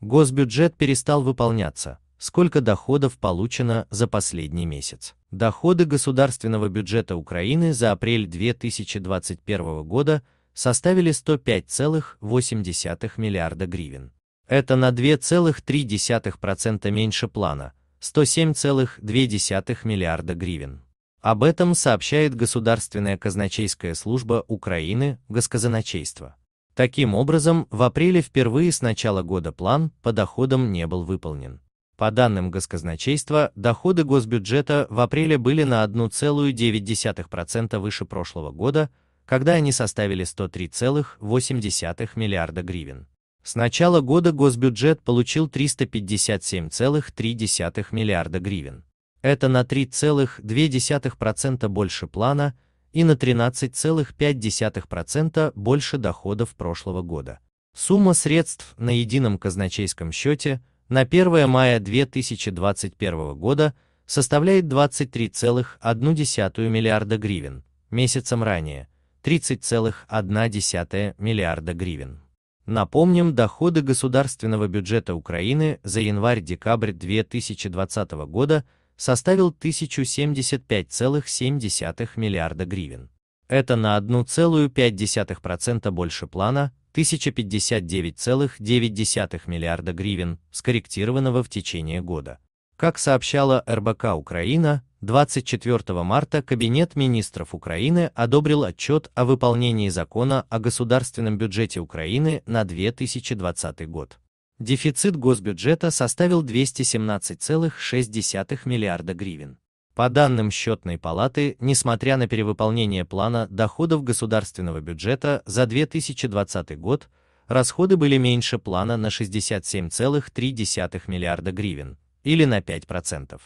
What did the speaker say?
Госбюджет перестал выполняться. Сколько доходов получено за последний месяц? Доходы государственного бюджета Украины за апрель 2021 года составили 105,8 миллиарда гривен. Это на 2,3% меньше плана, 107,2 миллиарда гривен. Об этом сообщает Государственная казначейская служба Украины, Госказначейство. Таким образом, в апреле впервые с начала года план по доходам не был выполнен. По данным Госказначейства, доходы госбюджета в апреле были на 1,9% выше прошлого года, когда они составили 103,8 миллиарда гривен. С начала года госбюджет получил 357,3 миллиарда гривен. Это на 3,2% больше плана, и на 13,5% больше доходов прошлого года. Сумма средств на едином казначейском счете на 1 мая 2021 года составляет 23,1 миллиарда гривен, месяцем ранее 30,1 миллиарда гривен. Напомним, доходы государственного бюджета Украины за январь-декабрь 2020 года – составил 1075,7 миллиарда гривен. Это на 1,5% больше плана 1059,9 миллиарда гривен, скорректированного в течение года. Как сообщала РБК Украина, 24 марта Кабинет министров Украины одобрил отчет о выполнении закона о государственном бюджете Украины на 2020 год. Дефицит госбюджета составил 217,6 миллиарда гривен. По данным Счетной палаты, несмотря на перевыполнение плана доходов государственного бюджета за 2020 год, расходы были меньше плана на 67,3 миллиарда гривен, или на 5%.